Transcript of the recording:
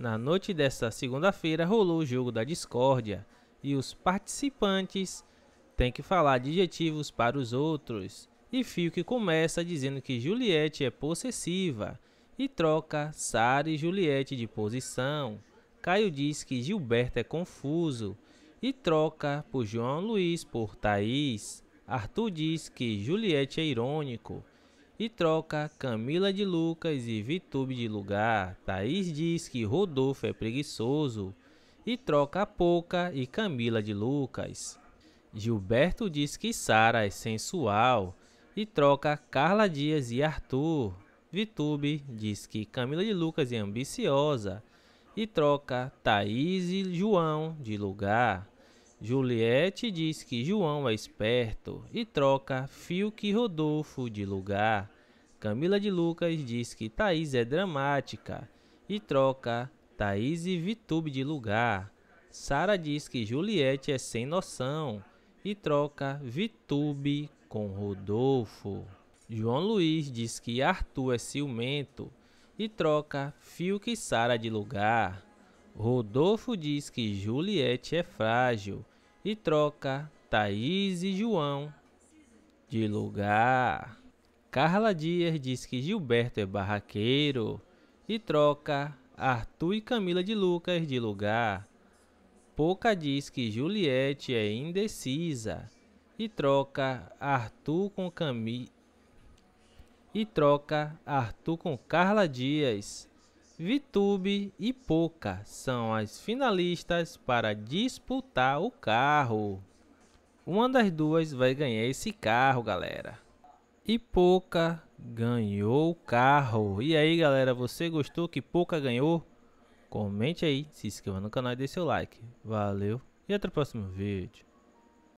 Na noite desta segunda-feira rolou o jogo da discórdia e os participantes têm que falar adjetivos para os outros. E Fiuk começa dizendo que Juliette é possessiva e troca Sara e Juliette de posição. Caio diz que Gilberto é confuso e troca por João Luiz por Thaís. Arthur diz que Juliette é irônico e troca Camila de Lucas e Vitube de lugar. Thaís diz que Rodolfo é preguiçoso e troca Poca e Camila de Lucas. Gilberto diz que Sara é sensual e troca Carla Dias e Arthur. Vitube diz que Camila de Lucas é ambiciosa e troca Thaís e João de lugar. Juliette diz que João é esperto e troca Fiuk e Rodolfo de lugar. Camila de Lucas diz que Thaís é dramática e troca Thaís e Vitube de lugar. Sara diz que Juliette é sem noção e troca Vitube com Rodolfo. João Luiz diz que Arthur é ciumento e troca Fiuk e Sara de lugar. Rodolfo diz que Juliette é frágil e troca Thaís e João de lugar. Carla Dias diz que Gilberto é barraqueiro e troca Arthur e Camila de Lucas de lugar. Poca diz que Juliette é indecisa e troca Arthur com Cami e troca Arthur com Carla Dias. Vitube e Poca são as finalistas para disputar o carro. Uma das duas vai ganhar esse carro, galera. E Pouca ganhou o carro. E aí, galera, você gostou que Pouca ganhou? Comente aí, se inscreva no canal e dê seu like. Valeu e até o próximo vídeo.